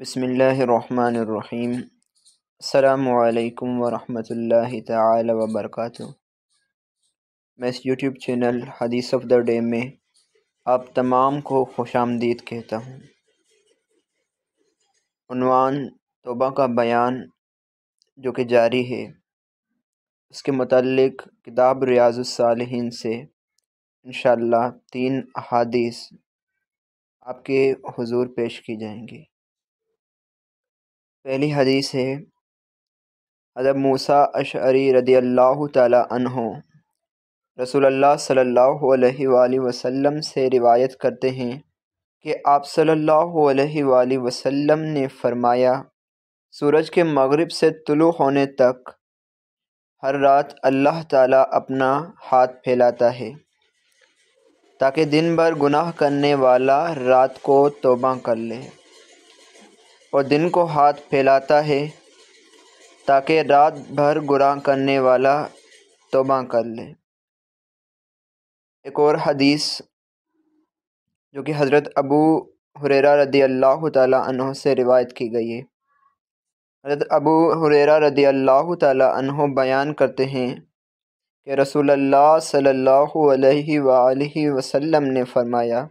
بسم اللہ الرحمن الرحیم السلام علیکم ورحمۃ اللہ تعالی وبرکاتہ میں اس یوٹیوب چینل حدیث آف دا ڈے میں آپ تمام کو خوش آمدید کہتا ہوں عنوان توبہ کا بیان جو کہ جاری ہے اس کے متعلق کتاب ریاض الصالحین سے انشاءاللہ تین احادیث آپ کے حضور پیش کی جائیں گی پہلی حدیث ہے حضرت موسیٰ اشعری رضی اللہ تعالیٰ عنہ رسول اللہ صلی اللہ علیہ وآلہ وسلم سے روایت کرتے ہیں کہ آپ صلی اللہ علیہ وآلہ وسلم نے فرمایا سورج کے مغرب سے طلوع ہونے تک ہر رات اللہ تعالیٰ اپنا ہاتھ پھیلاتا ہے تاکہ دن بھر گناہ کرنے والا رات کو توبہ کر لے اور دن کو ہاتھ پھیلاتا ہے تاکہ رات بھر گراں کرنے والا توبہ کر لے ایک اور حدیث جو کہ حضرت ابو حریرا رضی اللہ تعالیٰ عنہ سے روایت کی گئی ہے حضرت ابو حریرا رضی اللہ تعالیٰ عنہ بیان کرتے ہیں کہ رسول اللہ صلی اللہ علیہ وآلہ وسلم نے فرمایا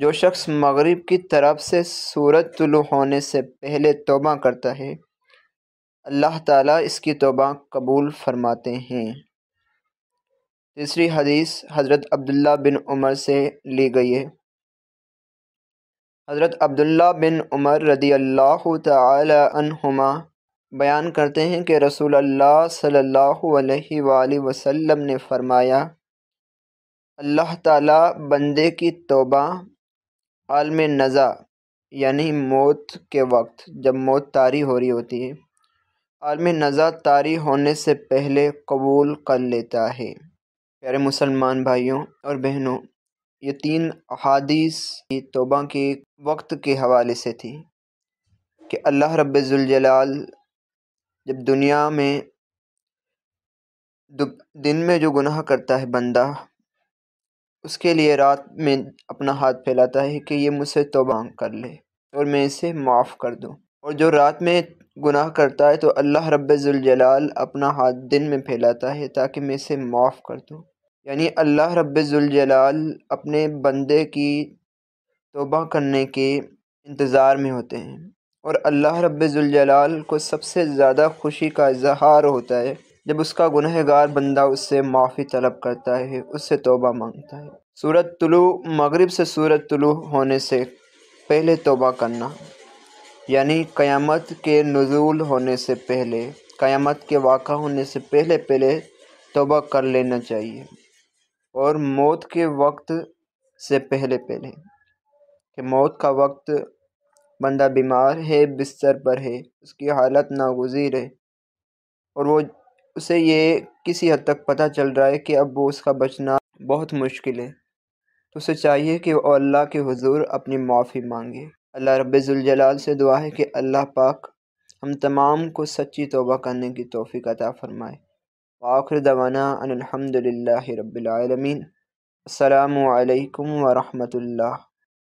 جو شخص مغرب کی طرف سے سورت طلوع ہونے سے پہلے توبہ کرتا ہے اللہ تعالیٰ اس کی توبہ قبول فرماتے ہیں تیسری حدیث حضرت عبداللہ بن عمر سے لی گئی ہے حضرت عبداللہ بن عمر رضی اللہ تعالی عنہما بیان کرتے ہیں کہ رسول اللہ صلی اللہ علیہ وآلہ وسلم نے فرمایا اللہ تعالیٰ بندے کی توبہ عالم نزا یعنی موت کے وقت جب موت طاری ہو رہی ہوتی ہے عالم نزا طاری ہونے سے پہلے قبول کر لیتا ہے پیارے مسلمان بھائیوں اور بہنوں یہ تین احادیث توبہ کی وقت کے حوالے سے تھی کہ اللہ رب ذوالجلال جب دنیا میں دن میں جو گناہ کرتا ہے بندہ اس کے لیے رات میں اپنا ہاتھ پھیلاتا ہے کہ یہ مجھ سے توبہ کر لے اور میں اسے معاف کر دوں اور جو رات میں گناہ کرتا ہے تو اللہ رب ذوالجلال اپنا ہاتھ دن میں پھیلاتا ہے تاکہ میں اسے معاف کر دوں یعنی اللہ رب ذوالجلال اپنے بندے کی توبہ کرنے کے انتظار میں ہوتے ہیں اور اللہ رب ذوالجلال کو سب سے زیادہ خوشی کا اظہار ہوتا ہے جب اس کا گنہ گار بندہ اس سے معافی طلب کرتا ہے اس سے توبہ مانگتا ہے سورت طلوع مغرب سے سورت طلوع ہونے سے پہلے توبہ کرنا یعنی قیامت کے نزول ہونے سے پہلے قیامت کے واقع ہونے سے پہلے پہلے توبہ کر لینا چاہیے اور موت کے وقت سے پہلے پہلے کہ موت کا وقت بندہ بیمار ہے بستر پر ہے اس کی حالت ناگزیر ہے اور وہ اسے یہ کسی حد تک پتہ چل رہا ہے کہ اب وہ اس کا بچنا بہت مشکل ہے تو اسے چاہیے کہ وہ اللہ کے حضور اپنی معافی مانگے اللہ رب ذوالجلال سے دعا ہے کہ اللہ پاک ہم تمام کو سچی توبہ کرنے کی توفیق عطا فرمائے ان الحمد للہ رب العالمین السلام علیکم ورحمۃ اللہ